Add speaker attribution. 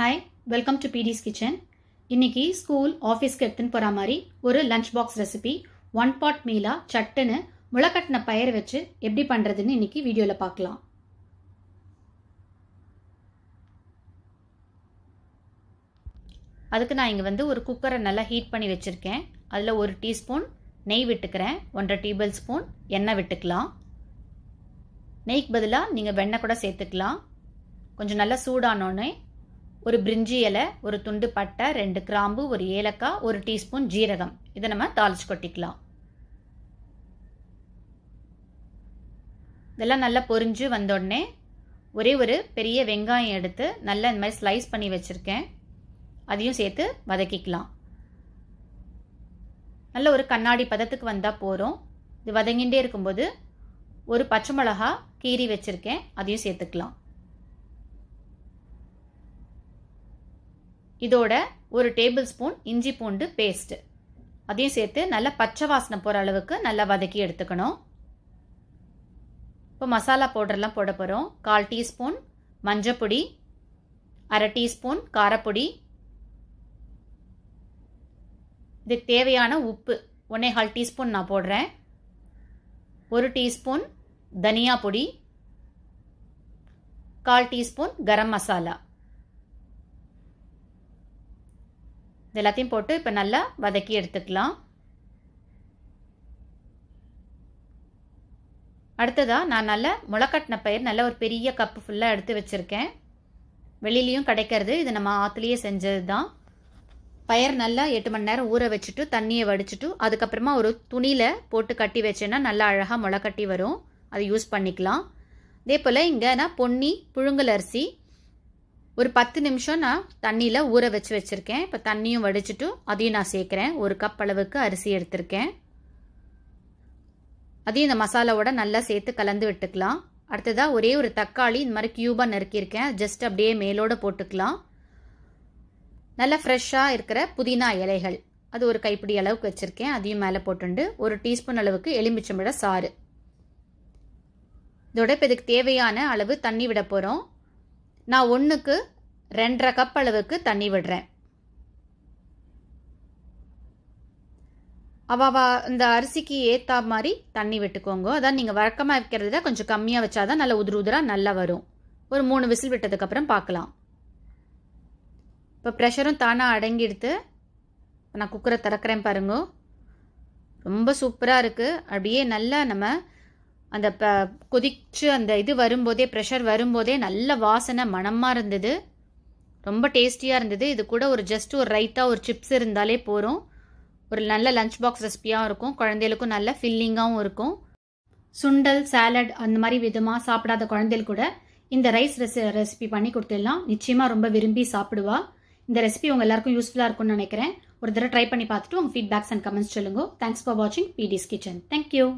Speaker 1: hi welcome to பிடிஸ் kitchen இன்னைக்கு school ஆஃபீஸ்க்கு எடுத்துன்னு போகிற மாதிரி ஒரு lunch box recipe one pot மீலா சட்டுன்னு முளைக்கட்டின பயிர் வச்சு எப்படி பண்ணுறதுன்னு இன்னைக்கு வீடியோவில் பார்க்கலாம் அதுக்கு நான் இங்கே வந்து ஒரு குக்கரை நல்லா ஹீட் பண்ணி வச்சுருக்கேன் அதில் ஒரு டீஸ்பூன் நெய் விட்டுக்கிறேன் ஒன்றரை டேபிள் ஸ்பூன் எண்ணெய் விட்டுக்கலாம் நெய்க்கு பதிலாக நீங்கள் வெண்ணெய் கூட சேர்த்துக்கலாம் கொஞ்சம் நல்லா சூடானோடனே ஒரு பிரிஞ்சி இலை ஒரு துண்டு பட்டை ரெண்டு கிராம்பு ஒரு ஏலக்காய் ஒரு டீஸ்பூன் ஜீரகம் இதை நம்ம தாளிச்சு கொட்டிக்கலாம் இதெல்லாம் நல்லா பொரிஞ்சு வந்தோடனே ஒரே ஒரு பெரிய வெங்காயம் எடுத்து நல்லா இந்த மாதிரி ஸ்லைஸ் பண்ணி வச்சுருக்கேன் அதையும் சேர்த்து வதக்கிக்கலாம் நல்ல ஒரு கண்ணாடி பதத்துக்கு வந்தால் போகிறோம் இது வதங்கிகிட்டே இருக்கும்போது ஒரு பச்சை மிளகா கீரி வச்சுருக்கேன் அதையும் சேர்த்துக்கலாம் இதோட ஒரு டேபிள் ஸ்பூன் இஞ்சி பூண்டு பேஸ்ட் அதையும் சேர்த்து நல்லா பச்சை வாசனை போகிற அளவுக்கு நல்லா வதக்கி எடுத்துக்கணும் இப்போ மசாலா பவுடர்லாம் போட போகிறோம் கால் டீஸ்பூன் மஞ்சப்பொடி அரை டீஸ்பூன் காரப்பொடி இது தேவையான உப்பு ஒன்றே கால் டீஸ்பூன் நான் போடுறேன் ஒரு டீஸ்பூன் தனியா பொடி கால் டீஸ்பூன் கரம் மசாலா இது எல்லாத்தையும் போட்டு இப்போ நல்லா வதக்கி எடுத்துக்கலாம் அடுத்ததாக நான் நல்ல முளைக்கட்டின பயிர் நல்ல ஒரு பெரிய கப்பு ஃபுல்லாக எடுத்து வச்சுருக்கேன் வெளியிலையும் கிடைக்கிறது இது நம்ம ஆற்றுலேயே செஞ்சது தான் பயிர் நல்லா எட்டு மணி நேரம் ஊற வச்சுட்டு தண்ணியை வடிச்சிட்டு அதுக்கப்புறமா ஒரு துணியில் போட்டு கட்டி வச்சேன்னா நல்லா அழகாக முளைக்கட்டி வரும் அதை யூஸ் பண்ணிக்கலாம் அதே போல் இங்கே நான் பொன்னி புழுங்கல் அரிசி ஒரு பத்து நிமிஷம் நான் தண்ணியில் ஊற வச்சு வச்சுருக்கேன் இப்போ தண்ணியும் வடிச்சிட்டும் அதையும் நான் சேர்க்குறேன் ஒரு கப் அளவுக்கு அரிசி எடுத்திருக்கேன் அதையும் இந்த மசாலாவோட நல்லா சேர்த்து கலந்து விட்டுக்கலாம் அடுத்ததாக ஒரே ஒரு தக்காளி இந்த மாதிரி க்யூபாக நறுக்கியிருக்கேன் ஜஸ்ட் அப்படியே மேலோட போட்டுக்கலாம் நல்லா ஃப்ரெஷ்ஷாக இருக்கிற புதினா இலைகள் அது ஒரு கைப்பிடி அளவுக்கு வச்சுருக்கேன் அதையும் மேலே போட்டுண்டு ஒரு டீஸ்பூன் அளவுக்கு எலுமிச்சம்பழ சாறு இதோட இப்போ இதுக்கு தேவையான அளவு தண்ணி விட போகிறோம் நான் ஒன்றுக்கு ரெண்டரை கப் அளவுக்கு தண்ணி விடுறேன் அவாவா இந்த அரிசிக்கு ஏற்றா மாதிரி தண்ணி விட்டுக்கோங்க அதான் நீங்கள் வழக்கமாக வைக்கிறத கொஞ்சம் கம்மியாக வச்சா தான் நல்லா உதிர உதிராக நல்லா வரும் ஒரு மூணு விசில் விட்டதுக்கப்புறம் பார்க்கலாம் இப்போ ப்ரெஷரும் தானாக அடங்கிடுத்து நான் குக்கரை திறக்கிறேன் பாருங்க ரொம்ப சூப்பராக இருக்குது அப்படியே நல்லா நம்ம அந்த ப கொதிச்சு அந்த இது வரும்போதே ப்ரெஷர் வரும்போதே நல்ல வாசனை மணமாக இருந்தது ரொம்ப டேஸ்டியாக இருந்தது இது கூட ஒரு ஜஸ்ட் ஒரு ரைத்தாக ஒரு சிப்ஸ் இருந்தாலே போகிறோம் ஒரு நல்ல லஞ்ச் பாக்ஸ் ரெசிபியாகவும் இருக்கும் குழந்தைகளுக்கும் நல்ல ஃபில்லிங்காகவும் இருக்கும் சுண்டல் சாலட் அந்த மாதிரி விதமாக சாப்பிடாத குழந்தைகள் கூட இந்த ரைஸ் ரெசி ரெசிபி பண்ணி கொடுத்துடலாம் நிச்சயமாக ரொம்ப விரும்பி சாப்பிடுவா இந்த ரெசிபி உங்கள் எல்லாருக்கும் யூஸ்ஃபுல்லாக இருக்கும்னு நினைக்கிறேன் ஒரு தடவை ட்ரை பண்ணி பார்த்துட்டு உங்கள் ஃபீட்பேக்ஸ் அண்ட் கமெண்ட்ஸ் சொல்லுங்க தேங்க்ஸ் ஃபார் வாட்சிங் பிடிஸ் கிச்சன் தேங்க்யூ